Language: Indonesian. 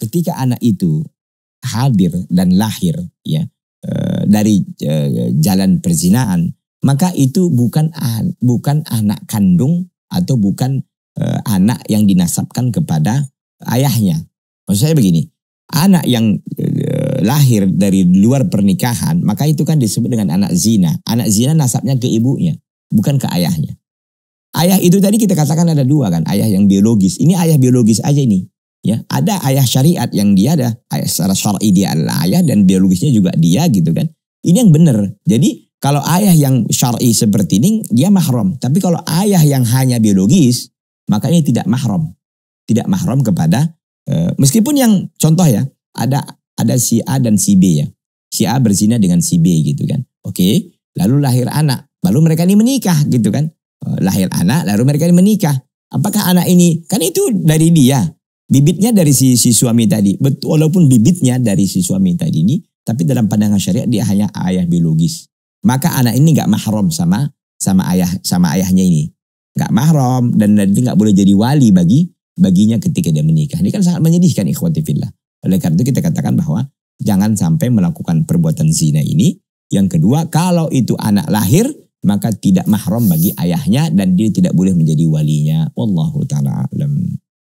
ketika anak itu hadir dan lahir ya eh, dari eh, jalan perzinaan maka itu bukan bukan anak kandung atau bukan eh, anak yang dinasabkan kepada ayahnya. Maksud saya begini, anak yang lahir dari luar pernikahan maka itu kan disebut dengan anak zina. Anak zina nasabnya ke ibunya, bukan ke ayahnya. Ayah itu tadi kita katakan ada dua kan, ayah yang biologis. Ini ayah biologis aja ini. Ya, ada ayah syariat yang dia ada, ayah secara syar'i dia adalah ayah dan biologisnya juga dia gitu kan. Ini yang benar. Jadi kalau ayah yang syar'i seperti ini dia mahram, tapi kalau ayah yang hanya biologis maka ini tidak mahram. Tidak mahram kepada e, meskipun yang contoh ya, ada ada si A dan si B ya. Si A berzina dengan si B gitu kan. Oke, lalu lahir anak, lalu mereka ini menikah gitu kan. Eh, lahir anak, lalu mereka ini menikah. Apakah anak ini kan itu dari dia? Bibitnya dari si, si suami tadi. Betul, walaupun bibitnya dari si suami tadi ini, tapi dalam pandangan syariat dia hanya ayah biologis. Maka anak ini nggak mahram sama sama ayah sama ayahnya ini. Nggak mahram dan nanti nggak boleh jadi wali bagi baginya ketika dia menikah. Ini kan sangat menyedihkan ikhwati fillah. Oleh karena itu kita katakan bahwa jangan sampai melakukan perbuatan zina ini. Yang kedua, kalau itu anak lahir, maka tidak mahram bagi ayahnya dan dia tidak boleh menjadi walinya. Wallahu taala